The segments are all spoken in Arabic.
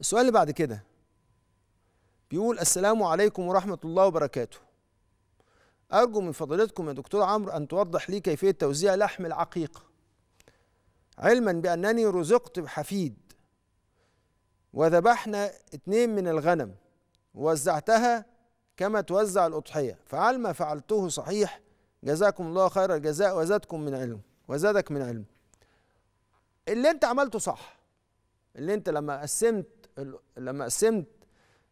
السؤال اللي بعد كده بيقول السلام عليكم ورحمة الله وبركاته أرجو من فضيلتكم يا دكتور عمرو أن توضح لي كيفية توزيع لحم العقيقة علما بأنني رزقت بحفيد وذبحنا اتنين من الغنم ووزعتها كما توزع الأضحية فعل ما فعلته صحيح جزاكم الله خير الجزاء وزادكم من علم وزادك من علم اللي انت عملته صح اللي انت لما قسمت لما قسمت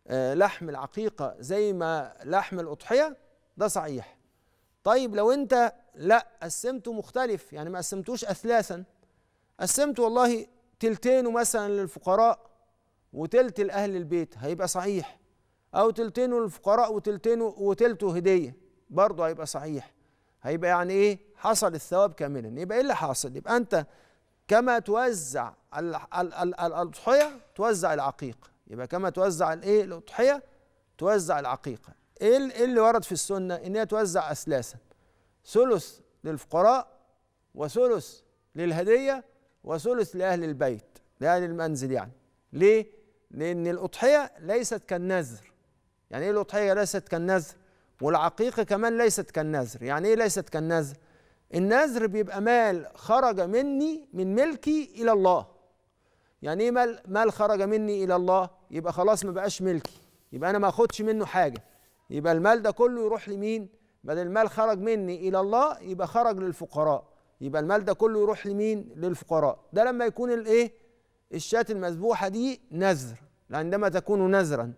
آه، لحم العقيقة زي ما لحم الأضحية ده صحيح طيب لو أنت لا قسمته مختلف يعني ما قسمتوش أثلاثا قسمت والله تلتين مثلا للفقراء وتلت لأهل البيت هيبقى صحيح أو تلتين للفقراء وتلتين وتلته هدية برضه هيبقى صحيح هيبقى يعني إيه حصل الثواب كاملا يبقى إيه اللي حاصل يبقى أنت كما توزع الأضحية توزع العقيقة يبقى كما توزع الايه الأضحية توزع العقيقة إيه, ايه اللي ورد في السنة ان هي توزع أثلاثا ثلث للفقراء وثلث للهدية وثلث لأهل البيت لأهل المنزل يعني ليه؟ لأن الأضحية ليست كالنذر يعني ايه الأضحية ليست كالنذر والعقيقة كمان ليست كالنذر يعني ايه ليست كالنذر النذر بيبقى مال خرج مني من ملكي الى الله يعني ايه مال مال خرج مني الى الله يبقى خلاص ما بقاش ملكي يبقى انا ما اخدش منه حاجه يبقى المال ده كله يروح لمين بدل المال خرج مني الى الله يبقى خرج للفقراء يبقى المال ده كله يروح لمين للفقراء ده لما يكون الايه الشاة المذبوحة دي نذر عندما تكون نذرا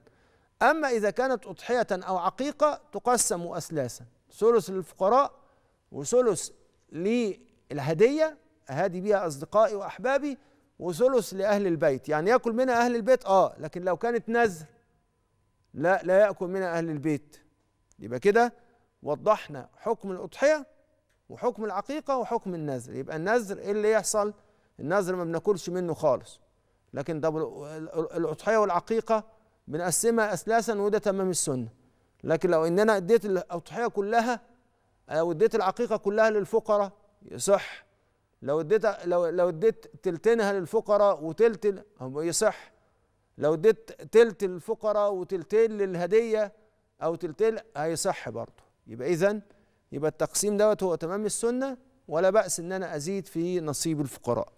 أما إذا كانت أضحية أو عقيقة تقسم أثلاثا ثلث للفقراء وثلث للهدية أهادي بيها أصدقائي وأحبابي وثلث لأهل البيت يعني يأكل منها أهل البيت آه لكن لو كانت نذر لا لا يأكل منها أهل البيت يبقى كده وضحنا حكم الأضحية وحكم العقيقة وحكم النذر يبقى النذر إيه اللي يحصل النذر ما بناكلش منه خالص لكن طب الأضحية والعقيقة بنقسمها أثلاثا وده تمام السنة لكن لو إننا أديت الأضحية كلها لو اديت العقيقه كلها للفقراء يصح لو اديت لو لو اديت تلتينها للفقراء وتلت يصح لو اديت تلت للفقراء وتلتين للهديه او تلتين هيصح برضه يبقى اذا يبقى التقسيم دوت هو تمام السنه ولا باس ان انا ازيد في نصيب الفقراء